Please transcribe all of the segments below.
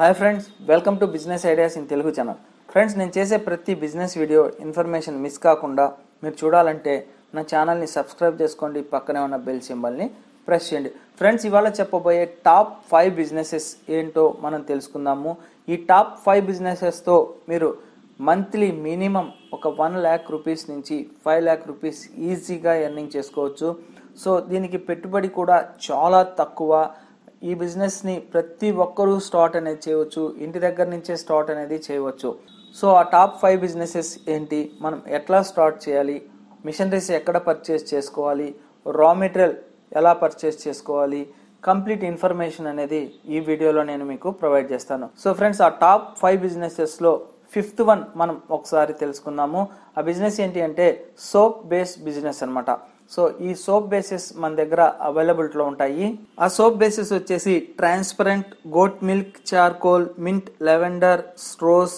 hi friends welcome to business ideas in Telugu channel friends నేను చేసే ప్రతి బిజినెస్ వీడియో ఇన్ఫర్మేషన్ మిస్ కాకుండా మీరు చూడాలంటే నా ఛానల్ని సబ్స్క్రైబ్ చేసుకోండి పక్కనే ఉన్న బెల్ సింబల్ని ప్రెస్ చేయండి ఫ్రెండ్స్ ఇవాళ చెప్పబోయే టాప్ ఫైవ్ బిజినెసెస్ ఏంటో మనం తెలుసుకుందాము ఈ టాప్ ఫైవ్ బిజినెసెస్తో మీరు మంత్లీ మినిమం ఒక వన్ ల్యాక్ రూపీస్ నుంచి ఫైవ్ ల్యాక్ రూపీస్ ఈజీగా ఎర్నింగ్ చేసుకోవచ్చు సో దీనికి పెట్టుబడి కూడా చాలా తక్కువ ఈ బిజినెస్ని ప్రతి ఒక్కరూ స్టార్ట్ అనేది చేయవచ్చు ఇంటి దగ్గర నుంచే స్టార్ట్ అనేది చేయవచ్చు సో ఆ టాప్ ఫైవ్ బిజినెసెస్ ఏంటి మనం ఎట్లా స్టార్ట్ చేయాలి మిషనరీస్ ఎక్కడ పర్చేస్ చేసుకోవాలి రా మెటీరియల్ ఎలా పర్చేస్ చేసుకోవాలి కంప్లీట్ ఇన్ఫర్మేషన్ అనేది ఈ వీడియోలో నేను మీకు ప్రొవైడ్ చేస్తాను సో ఫ్రెండ్స్ ఆ టాప్ ఫైవ్ బిజినెసెస్లో ఫిఫ్త్ వన్ మనం ఒకసారి తెలుసుకుందాము ఆ బిజినెస్ ఏంటి అంటే సోప్ బేస్డ్ బిజినెస్ అనమాట సో ఈ సోప్ బేసెస్ మన దగ్గర అవైలబిలిటీలో ఉంటాయి ఆ సోప్ బేసెస్ వచ్చేసి transparent goat milk charcoal mint lavender స్ట్రోస్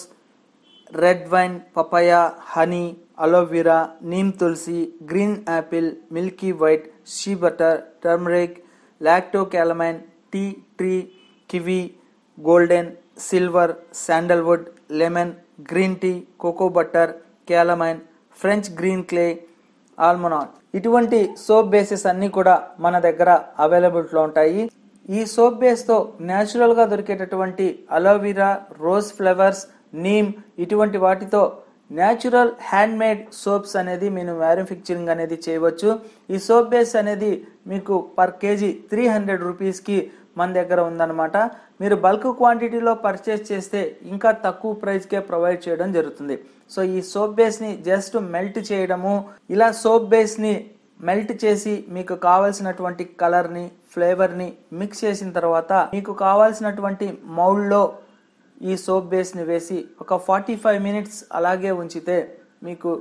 red wine papaya honey aloe vera neem tulsi green apple milky white shea butter turmeric lacto calamine tea tree kiwi golden silver sandalwood lemon green tea cocoa butter calamine French green clay ఆల్మనాట్ ఇటువంటి soap bases అన్నీ కూడా మన దగ్గర అవైలబిలిటీలో ఉంటాయి ఈ soap బేస్తో గా దొరికేటటువంటి అలోవీరా రోజ్ ఫ్లవర్స్ నీమ్ ఇటువంటి వాటితో న్యాచురల్ మేడ్ సోప్స్ అనేది మేము మ్యానుఫ్యాక్చరింగ్ అనేది చేయవచ్చు ఈ సోప్ బేస్ అనేది మీకు పర్ కేజీ త్రీ హండ్రెడ్ రూపీస్కి మన దగ్గర ఉందన్నమాట మీరు బల్క్ క్వాంటిటీలో పర్చేస్ చేస్తే ఇంకా తక్కువ ప్రైస్కే ప్రొవైడ్ చేయడం జరుగుతుంది సో ఈ సోప్ బేస్ని జస్ట్ మెల్ట్ చేయడము ఇలా సోప్ బేస్ని మెల్ట్ చేసి మీకు కావలసినటువంటి కలర్ని ఫ్లేవర్ని మిక్స్ చేసిన తర్వాత మీకు కావాల్సినటువంటి మౌల్డ్లో ఈ సోప్ బేస్ని వేసి ఒక ఫార్టీ ఫైవ్ మినిట్స్ అలాగే ఉంచితే మీకు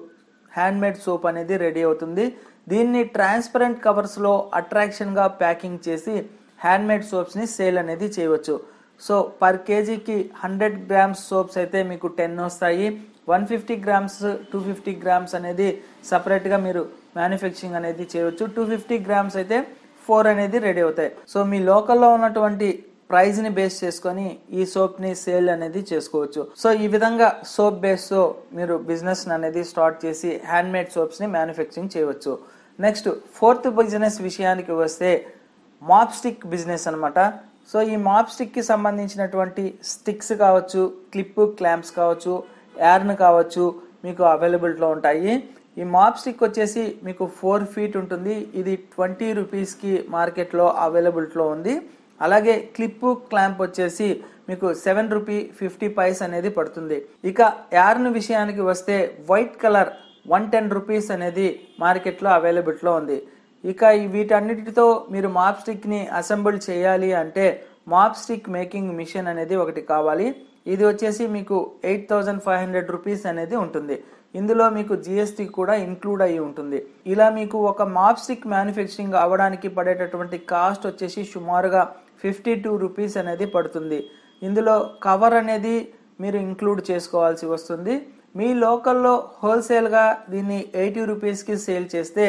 హ్యాండ్ మేడ్ సోప్ అనేది రెడీ అవుతుంది దీన్ని ట్రాన్స్పరెంట్ కవర్స్లో అట్రాక్షన్గా ప్యాకింగ్ చేసి హ్యాండ్ సోప్స్ సోప్స్ని సేల్ అనేది చేయవచ్చు సో పర్ కేజీకి హండ్రెడ్ గ్రామ్స్ సోప్స్ అయితే మీకు టెన్ వస్తాయి one fifty grams two fifty grams అనేది సపరేట్గా మీరు మ్యానుఫ్యాక్చరింగ్ అనేది చేయవచ్చు టూ ఫిఫ్టీ గ్రామ్స్ అయితే ఫోర్ అనేది రెడీ అవుతాయి సో మీ లోకల్లో ఉన్నటువంటి ప్రైజ్ని బేస్ చేసుకొని ఈ సోప్ని సేల్ అనేది చేసుకోవచ్చు సో ఈ విధంగా సోప్ బేస్తో మీరు బిజినెస్ అనేది స్టార్ట్ చేసి హ్యాండ్మేడ్ సోప్స్ని మ్యానుఫ్యాక్చరింగ్ చేయవచ్చు నెక్స్ట్ ఫోర్త్ బిజినెస్ విషయానికి వస్తే మాప్ స్టిక్ బిజినెస్ అనమాట సో ఈ మాప్ స్టిక్కి సంబంధించినటువంటి స్టిక్స్ కావచ్చు క్లిప్పు క్లాంప్స్ కావచ్చు యార్న్ కావచ్చు మీకు అవైలబిలిటీలో ఉంటాయి ఈ మాప్ స్టిక్ వచ్చేసి మీకు ఫోర్ ఫీట్ ఉంటుంది ఇది ట్వంటీ రూపీస్కి మార్కెట్లో అవైలబిలిటీలో ఉంది అలాగే క్లిప్పు క్లాంప్ వచ్చేసి మీకు సెవెన్ రూపీ ఫిఫ్టీ పైస్ అనేది పడుతుంది ఇక యార్న్ విషయానికి వస్తే white colour one ten rupees అనేది మార్కెట్లో అవైలబిలిటీలో ఉంది ఇక వీటన్నిటితో మీరు మాప్ స్టిక్ని అసెంబుల్ చేయాలి అంటే మాప్ స్టిక్ మేకింగ్ మిషన్ అనేది ఒకటి కావాలి ఇది వచ్చేసి మీకు eight thousand five hundred rupees అనేది ఉంటుంది ఇందులో మీకు జిఎస్టి కూడా ఇంక్లూడ్ అయి ఉంటుంది ఇలా మీకు ఒక మాప్స్టిక్ మ్యానుఫ్యాక్చరింగ్ అవ్వడానికి పడేటటువంటి కాస్ట్ వచ్చేసి సుమారుగా ఫిఫ్టీ టూ రూపీస్ అనేది పడుతుంది ఇందులో కవర్ అనేది మీరు ఇంక్లూడ్ చేసుకోవాల్సి వస్తుంది మీ లోకల్లో హోల్సేల్గా దీన్ని ఎయిటీ రూపీస్కి సేల్ చేస్తే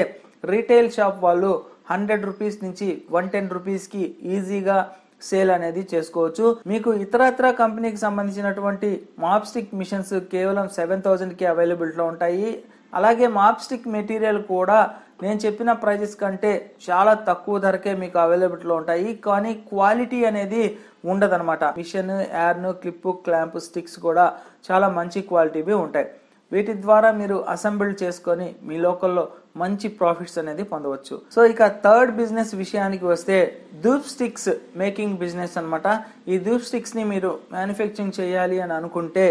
రీటైల్ షాప్ వాళ్ళు హండ్రెడ్ రూపీస్ నుంచి వన్ టెన్ రూపీస్కి ఈజీగా సేల్ అనేది చేసుకోవచ్చు మీకు ఇతరత్ర కంపెనీకి సంబంధించినటువంటి మాప్ స్టిక్ మిషన్స్ కేవలం సెవెన్ థౌజండ్కి అవైలబిలిటీలో ఉంటాయి అలాగే మాప్ స్టిక్ మెటీరియల్ కూడా నేను చెప్పిన ప్రైజెస్ కంటే చాలా తక్కువ ధరకే మీకు అవైలబిలిటీలో ఉంటాయి కానీ క్వాలిటీ అనేది అనమాట machine yarn clip clamp sticks కూడా చాలా మంచి క్వాలిటీవి ఉంటాయి వీటి ద్వారా మీరు అసెంబ్ల్ చేసుకొని మీ లోకల్లో మంచి ప్రాఫిట్స్ అనేది పొందవచ్చు సో ఇక థర్డ్ బిజినెస్ విషయానికి వస్తే దూప్ స్టిక్స్ మేకింగ్ బిజినెస్ అనమాట ఈ దూప్ స్టిక్స్ని మీరు మ్యానుఫ్యాక్చరింగ్ చేయాలి అని అనుకుంటే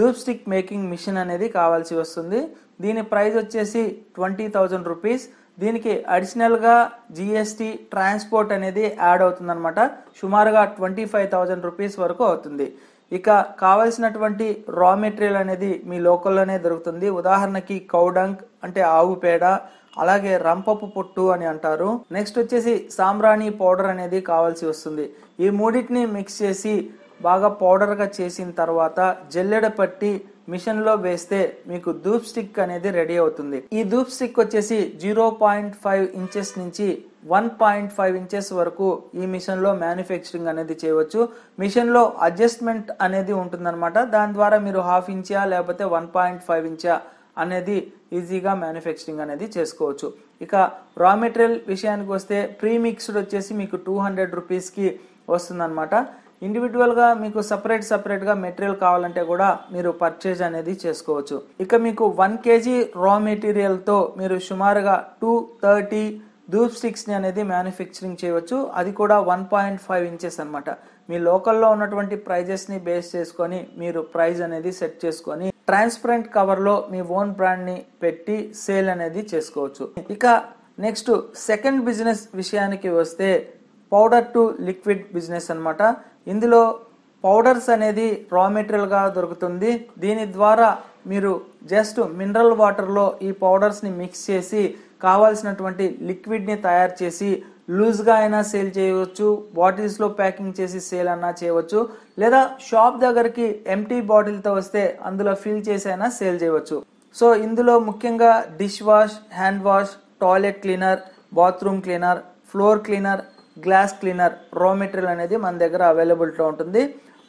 దూప్ స్టిక్ మేకింగ్ మిషన్ అనేది కావాల్సి వస్తుంది దీని ప్రైస్ వచ్చేసి ట్వంటీ థౌజండ్ రూపీస్ దీనికి అడిషనల్గా జిఎస్టి ట్రాన్స్పోర్ట్ అనేది యాడ్ అనమాట సుమారుగా ట్వంటీ ఫైవ్ థౌజండ్ రూపీస్ వరకు అవుతుంది ఇక కావలసినటువంటి రా మెటీరియల్ అనేది మీ లోకల్లోనే దొరుకుతుంది ఉదాహరణకి కౌడంక్ అంటే ఆవు పేడ అలాగే రంపపు పొట్టు అని అంటారు నెక్స్ట్ వచ్చేసి సాంబ్రాణి పౌడర్ అనేది కావాల్సి వస్తుంది ఈ మూడింటిని మిక్స్ చేసి బాగా పౌడర్గా చేసిన తర్వాత జల్లెడ పట్టి మిషన్లో వేస్తే మీకు ధూప్ స్టిక్ అనేది రెడీ అవుతుంది ఈ ధూప్ స్టిక్ వచ్చేసి జీరో పాయింట్ ఫైవ్ ఇంచెస్ నుంచి వన్ పాయింట్ ఫైవ్ ఇంచెస్ వరకు ఈ మిషన్లో మ్యానుఫ్యాక్చరింగ్ అనేది చేయవచ్చు మిషన్లో అడ్జస్ట్మెంట్ అనేది ఉంటుందన్నమాట దాని ద్వారా మీరు హాఫ్ ఇంచా లేకపోతే వన్ పాయింట్ ఫైవ్ ఇంచా అనేది ఈజీగా మ్యానుఫ్యాక్చరింగ్ అనేది చేసుకోవచ్చు ఇక రా మెటీరియల్ విషయానికి వస్తే ప్రీ మిక్స్డ్ వచ్చేసి మీకు టూ హండ్రెడ్ రూపీస్కి వస్తుందన్నమాట ఇండివిజువల్గా మీకు సపరేట్ సపరేట్గా మెటీరియల్ కావాలంటే కూడా మీరు పర్చేజ్ అనేది చేసుకోవచ్చు ఇక మీకు వన్ కేజీ రా మెటీరియల్తో మీరు సుమారుగా టూ థర్టీ ధూప్ స్టిక్స్ని అనేది మ్యానుఫ్యాక్చరింగ్ చేయవచ్చు అది కూడా వన్ పాయింట్ ఫైవ్ ఇంచెస్ అనమాట మీ లోకల్లో ఉన్నటువంటి ప్రైజెస్ని బేస్ చేసుకొని మీరు ప్రైజ్ అనేది సెట్ చేసుకొని ట్రాన్స్పరెంట్ కవర్లో మీ ఓన్ బ్రాండ్ని పెట్టి సేల్ అనేది చేసుకోవచ్చు ఇక నెక్స్ట్ సెకండ్ బిజినెస్ విషయానికి వస్తే పౌడర్ టు లిక్విడ్ బిజినెస్ అనమాట ఇందులో పౌడర్స్ అనేది రా గా దొరుకుతుంది దీని ద్వారా మీరు జస్ట్ మినరల్ వాటర్లో ఈ పౌడర్స్ని మిక్స్ చేసి కావాల్సినటువంటి లిక్విడ్ని తయారు చేసి లూజ్గా అయినా సేల్ చేయవచ్చు బాటిల్స్లో ప్యాకింగ్ చేసి సేల్ అన్నా చేయవచ్చు లేదా షాప్ దగ్గరికి ఎంటీ బాటిల్తో వస్తే అందులో ఫిల్ చేసి అయినా సేల్ చేయవచ్చు సో ఇందులో ముఖ్యంగా dish wash hand wash toilet cleaner bathroom cleaner floor cleaner glass cleaner raw material అనేది మన దగ్గర అవైలబుల్తో ఉంటుంది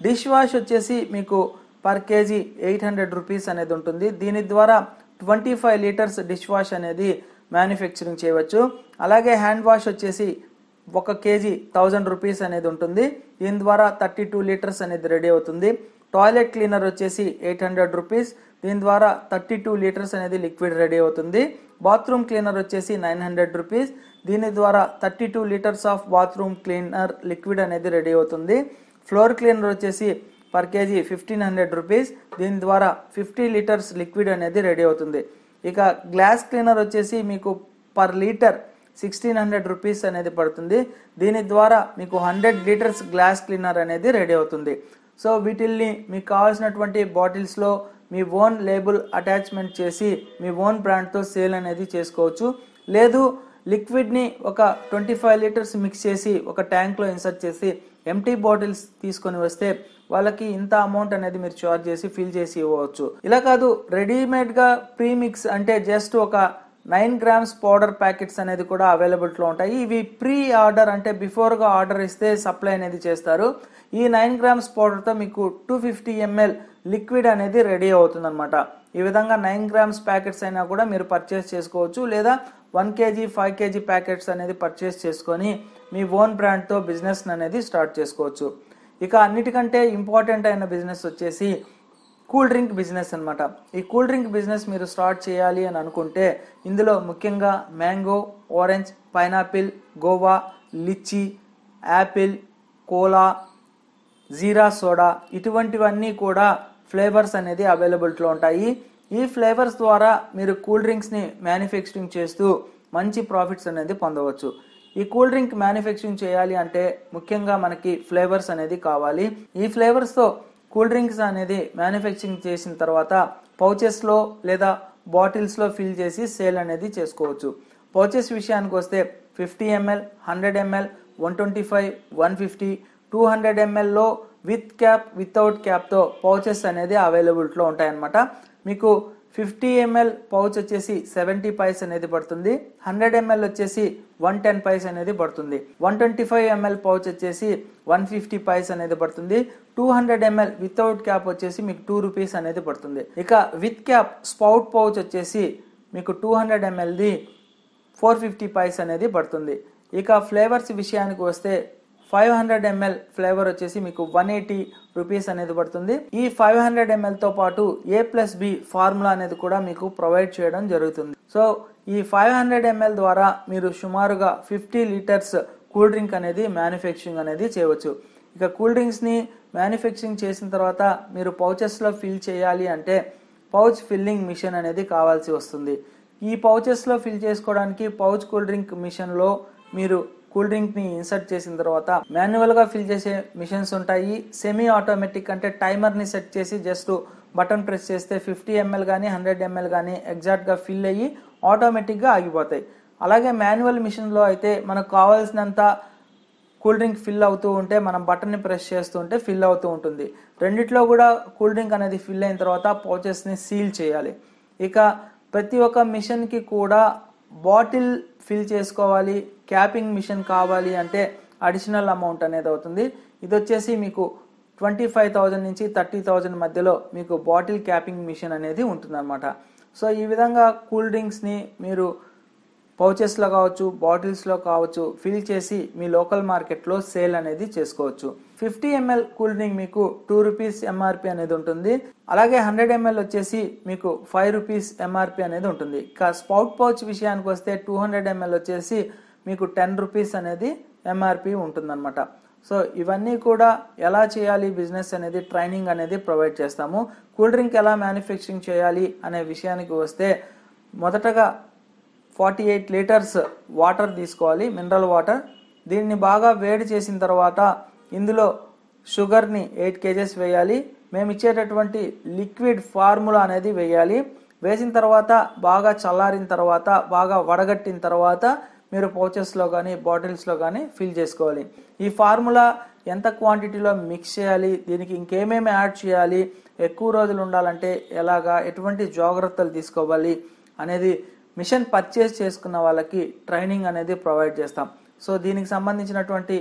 డిష్ వాష్ వచ్చేసి మీకు per kg eight hundred rupees అనేది ఉంటుంది దీని ద్వారా twenty five litres dish wash అనేది మ్యానుఫ్యాక్చరింగ్ చేయవచ్చు అలాగే హ్యాండ్ వాష్ వచ్చేసి ఒక కేజీ థౌజండ్ రూపీస్ అనేది ఉంటుంది దీని ద్వారా థర్టీ టూ లీటర్స్ అనేది రెడీ అవుతుంది టాయిలెట్ క్లీనర్ వచ్చేసి ఎయిట్ హండ్రెడ్ రూపీస్ దీని ద్వారా థర్టీ టూ లీటర్స్ అనేది లిక్విడ్ రెడీ అవుతుంది బాత్రూమ్ క్లీనర్ వచ్చేసి నైన్ హండ్రెడ్ రూపీస్ దీని ద్వారా thirty two litres of bathroom cleaner liquid అనేది రెడీ అవుతుంది ఫ్లోర్ క్లీనర్ వచ్చేసి per kg fifteen hundred rupees దీని ద్వారా ఫిఫ్టీ లీటర్స్ లిక్విడ్ అనేది రెడీ అవుతుంది ఇక గ్లాస్ క్లీనర్ వచ్చేసి మీకు per litre sixteen hundred rupees అనేది పడుతుంది దీని ద్వారా మీకు హండ్రెడ్ లీటర్స్ గ్లాస్ క్లీనర్ అనేది రెడీ అవుతుంది సో వీటిల్ని మీకు కావాల్సినటువంటి బాటిల్స్లో మీ ఓన్ లేబుల్ అటాచ్మెంట్ చేసి మీ ఓన్ బ్రాండ్తో సేల్ అనేది చేసుకోవచ్చు లేదు లిక్విడ్ని ఒక ట్వంటీ ఫైవ్ లీటర్స్ మిక్స్ చేసి ఒక ట్యాంక్లో ఇన్సర్ట్ చేసి ఎంటీ బాటిల్స్ తీసుకొని వస్తే వాళ్ళకి ఇంత అమౌంట్ అనేది మీరు చార్జ్ చేసి ఫిల్ చేసి ఇవ్వవచ్చు ఇలా కాదు రెడీమేడ్గా ప్రీమిక్స్ అంటే జస్ట్ ఒక నైన్ గ్రామ్స్ పౌడర్ ప్యాకెట్స్ అనేది కూడా అవైలబుల్లో ఉంటాయి ఇవి ప్రీ ఆర్డర్ అంటే బిఫోర్గా ఆర్డర్ ఇస్తే సప్లై అనేది చేస్తారు ఈ నైన్ గ్రామ్స్ పౌడర్తో మీకు టూ ఫిఫ్టీ ఎంఎల్ లిక్విడ్ అనేది రెడీ అవుతుందన్నమాట ఈ విధంగా నైన్ గ్రామ్స్ ప్యాకెట్స్ అయినా కూడా మీరు పర్చేస్ చేసుకోవచ్చు లేదా one kg five kg packets అనేది పర్చేస్ చేసుకొని మీ ఓన్ బ్రాండ్తో బిజినెస్ అనేది స్టార్ట్ చేసుకోవచ్చు ఇక అన్నిటికంటే ఇంపార్టెంట్ అయిన బిజినెస్ వచ్చేసి కూల్ డ్రింక్ బిజినెస్ అనమాట ఈ కూల్ డ్రింక్ బిజినెస్ మీరు స్టార్ట్ చేయాలి అని అనుకుంటే ఇందులో ముఖ్యంగా mango orange pineapple guava litchi apple cola jeera soda ఇటువంటివన్నీ కూడా ఫ్లేవర్స్ అనేది అవైలబిలిటీలో ఉంటాయి ఈ ఫ్లేవర్స్ ద్వారా మీరు కూల్ డ్రింక్స్ని మ్యానుఫ్యాక్చరింగ్ చేస్తూ మంచి ప్రాఫిట్స్ అనేది పొందవచ్చు ఈ కూల్ డ్రింక్ మ్యానుఫ్యాక్చరింగ్ చేయాలి అంటే ముఖ్యంగా మనకి ఫ్లేవర్స్ అనేది కావాలి ఈ ఫ్లేవర్స్తో కూల్ డ్రింక్స్ అనేది మ్యానుఫ్యాక్చరింగ్ చేసిన తర్వాత పౌచెస్లో లేదా బాటిల్స్లో ఫిల్ చేసి సేల్ అనేది చేసుకోవచ్చు పౌచెస్ విషయానికి వస్తే fifty ml hundred ml one twenty five one fifty two hundred ఎంఎల్లో విత్ క్యాప్ వితౌట్ క్యాప్తో పౌచెస్ అనేది అవైలబిలిటీలో ఉంటాయన్నమాట మీకు ఫిఫ్టీ ఎంఎల్ పౌచ్ వచ్చేసి సెవెంటీ పైస్ అనేది పడుతుంది హండ్రెడ్ ఎంఎల్ వచ్చేసి వన్ టెన్ పైస్ అనేది పడుతుంది one twenty five ml pouch వచ్చేసి వన్ ఫిఫ్టీ పైస్ అనేది పడుతుంది two hundred ml without cap వచ్చేసి మీకు టూ రూపీస్ అనేది పడుతుంది ఇక విత్ క్యాప్ స్పౌట్ పౌచ్ వచ్చేసి మీకు టూ హండ్రెడ్ ఎంఎల్ది ఫోర్ ఫిఫ్టీ పైస్ అనేది పడుతుంది ఇక ఫ్లేవర్స్ విషయానికి వస్తే ఫైవ్ హండ్రెడ్ ఎంఎల్ ఫ్లేవర్ వచ్చేసి మీకు వన్ ఎయిటీ రూపీస్ అనేది పడుతుంది ఈ ఫైవ్ హండ్రెడ్ ఎంఎల్తో పాటు ఏ ప్లస్ బి ఫార్ములా అనేది కూడా మీకు ప్రొవైడ్ చేయడం జరుగుతుంది సో ఈ ఫైవ్ హండ్రెడ్ ఎంఎల్ ద్వారా మీరు సుమారుగా ఫిఫ్టీ లీటర్స్ కూల్ డ్రింక్ అనేది మ్యానుఫ్యాక్చరింగ్ అనేది చేయవచ్చు ఇక కూల్ డ్రింక్స్ని మ్యానుఫ్యాక్చరింగ్ చేసిన తర్వాత మీరు పౌచెస్లో ఫిల్ చేయాలి అంటే పౌచ్ ఫిల్లింగ్ మిషన్ అనేది కావాల్సి వస్తుంది ఈ పౌచెస్లో ఫిల్ చేసుకోవడానికి పౌచ్ కూల్ డ్రింక్ మిషన్లో మీరు కూల్ డ్రింక్ ని ఇన్సర్ట్ చేసిన తర్వాత మాన్యువల్ గా ఫిల్ చేసే మిషన్స్ ఉంటాయి సెమీ ఆటోమేటిక్ అంటే టైమర్ ని సెట్ చేసి జస్ట్ బటన్ ప్రెస్ చేస్తే ఫిఫ్టీ ఎంఎల్ కానీ హండ్రెడ్ ఎంఎల్ కానీ ఎగ్జాక్ట్గా ఫిల్ అయ్యి ఆటోమేటిక్గా ఆగిపోతాయి అలాగే మాన్యువల్ మిషన్లో అయితే మనకు కావాల్సినంత కూల్ డ్రింక్ ఫిల్ అవుతూ ఉంటే మనం బటన్ని ప్రెస్ చేస్తూ ఉంటే ఫిల్ అవుతూ ఉంటుంది రెండిట్లో కూడా కూల్ డ్రింక్ అనేది ఫిల్ అయిన తర్వాత పౌచెస్ని సీల్ చేయాలి ఇక ప్రతి ఒక్క మిషన్కి కూడా బాటిల్ ఫిల్ చేసుకోవాలి క్యాపింగ్ మిషన్ కావాలి అంటే అడిషనల్ అమౌంట్ అనేది అవుతుంది ఇది వచ్చేసి మీకు ట్వంటీ ఫైవ్ థౌజండ్ నుంచి థర్టీ థౌజండ్ మధ్యలో మీకు బాటిల్ క్యాపింగ్ మిషన్ అనేది ఉంటుందన్నమాట సో ఈ విధంగా కూల్ డ్రింక్స్ని మీరు పౌచెస్లో కావచ్చు బాటిల్స్లో కావచ్చు ఫిల్ చేసి మీ లోకల్ మార్కెట్లో సేల్ అనేది చేసుకోవచ్చు ఫిఫ్టీ ఎంఎల్ కూల్ డ్రింక్ మీకు టూ రూపీస్ ఎంఆర్పి అనేది ఉంటుంది అలాగే హండ్రెడ్ ఎంఎల్ వచ్చేసి మీకు ఫైవ్ రూపీస్ ఎంఆర్పి అనేది ఉంటుంది ఇక స్పౌట్ పౌచ్ విషయానికి వస్తే టూ హండ్రెడ్ ఎంఎల్ వచ్చేసి మీకు టెన్ రూపీస్ అనేది ఎంఆర్పి ఉంటుందన్నమాట సో ఇవన్నీ కూడా ఎలా చేయాలి బిజినెస్ అనేది ట్రైనింగ్ అనేది ప్రొవైడ్ చేస్తాము కూల్ డ్రింక్ ఎలా మ్యానుఫ్యాక్చరింగ్ చేయాలి అనే విషయానికి వస్తే మొదటగా ఫార్టీ ఎయిట్ లీటర్స్ వాటర్ తీసుకోవాలి మినరల్ వాటర్ దీన్ని బాగా వేడి చేసిన తర్వాత ఇందులో షుగర్ని ఎయిట్ కేజెస్ వేయాలి మేము ఇచ్చేటటువంటి లిక్విడ్ ఫార్ములా అనేది వేయాలి వేసిన తర్వాత బాగా చల్లారిన తర్వాత బాగా వడగట్టిన తర్వాత మీరు పౌచెస్లో కానీ బాటిల్స్లో కానీ ఫిల్ చేసుకోవాలి ఈ ఫార్ములా ఎంత క్వాంటిటీలో మిక్స్ చేయాలి దీనికి ఇంకేమేమి యాడ్ చేయాలి ఎక్కువ రోజులు ఉండాలంటే ఎలాగా ఎటువంటి జాగ్రత్తలు తీసుకోవాలి అనేది మిషన్ పర్చేస్ చేసుకున్న వాళ్ళకి ట్రైనింగ్ అనేది ప్రొవైడ్ చేస్తాం సో దీనికి సంబంధించినటువంటి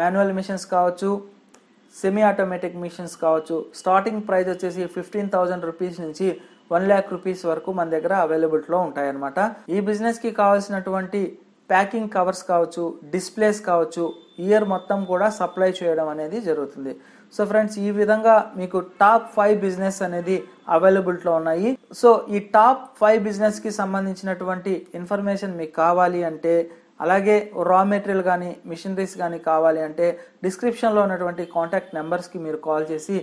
మాన్యువల్ మిషన్స్ కావచ్చు సెమీ ఆటోమేటిక్ మిషన్స్ కావచ్చు స్టార్టింగ్ ప్రైస్ వచ్చేసి ఫిఫ్టీన్ థౌజండ్ రూపీస్ నుంచి వన్ ల్యాక్ రూపీస్ వరకు మన దగ్గర అవైలబిలిటీలో ఉంటాయన్నమాట ఈ బిజినెస్కి కావాల్సినటువంటి ప్యాకింగ్ కవర్స్ కావచ్చు డిస్ప్లేస్ కావచ్చు ఇయర్ మొత్తం కూడా సప్లై చేయడం అనేది జరుగుతుంది సో ఫ్రెండ్స్ ఈ విధంగా మీకు టాప్ ఫైవ్ బిజినెస్ అనేది అవైలబిలిటీలో ఉన్నాయి సో ఈ టాప్ ఫైవ్ బిజినెస్కి సంబంధించినటువంటి ఇన్ఫర్మేషన్ మీకు కావాలి అంటే అలాగే రా మెటీరియల్ కానీ మిషనరీస్ కానీ కావాలి అంటే డిస్క్రిప్షన్లో ఉన్నటువంటి కాంటాక్ట్ నెంబర్స్కి మీరు కాల్ చేసి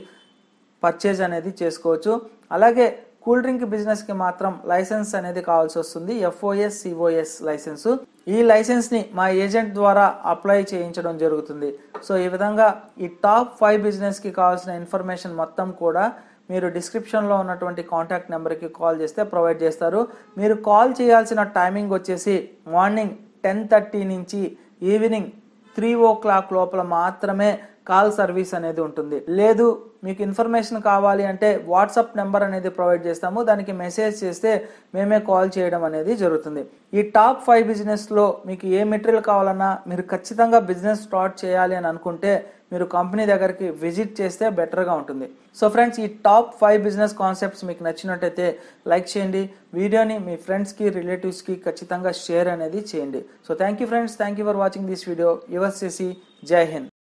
పర్చేజ్ అనేది చేసుకోవచ్చు అలాగే కూల్ డ్రింక్ బిజినెస్కి మాత్రం లైసెన్స్ అనేది కావాల్సి వస్తుంది ఎఫ్ఓఎస్ సిఓఎస్ లైసెన్సు ఈ లైసెన్స్ని మా ఏజెంట్ ద్వారా అప్లై చేయించడం జరుగుతుంది సో ఈ విధంగా ఈ టాప్ ఫైవ్ బిజినెస్కి కావాల్సిన ఇన్ఫర్మేషన్ మొత్తం కూడా మీరు డిస్క్రిప్షన్లో ఉన్నటువంటి కాంటాక్ట్ నెంబర్కి కాల్ చేస్తే ప్రొవైడ్ చేస్తారు మీరు కాల్ చేయాల్సిన టైమింగ్ వచ్చేసి మార్నింగ్ టెన్ థర్టీ నుంచి ఈవినింగ్ త్రీ ఓ క్లాక్ లోపల మాత్రమే కాల్ సర్వీస్ అనేది ఉంటుంది లేదు మీకు ఇన్ఫర్మేషన్ కావాలి అంటే వాట్సాప్ నెంబర్ అనేది ప్రొవైడ్ చేస్తాము దానికి మెసేజ్ చేస్తే మేమే కాల్ చేయడం అనేది జరుగుతుంది ఈ టాప్ ఫైవ్ బిజినెస్లో మీకు ఏ మెటీరియల్ కావాలన్నా మీరు ఖచ్చితంగా బిజినెస్ స్టార్ట్ చేయాలి అని అనుకుంటే మీరు కంపెనీ దగ్గరికి విజిట్ చేస్తే బెటర్గా ఉంటుంది సో ఫ్రెండ్స్ ఈ టాప్ ఫైవ్ బిజినెస్ కాన్సెప్ట్స్ మీకు నచ్చినట్టయితే లైక్ చేయండి వీడియోని మీ ఫ్రెండ్స్కి రిలేటివ్స్కి ఖచ్చితంగా షేర్ అనేది చేయండి so thank you friends thank you for watching this video your CC Jai Hind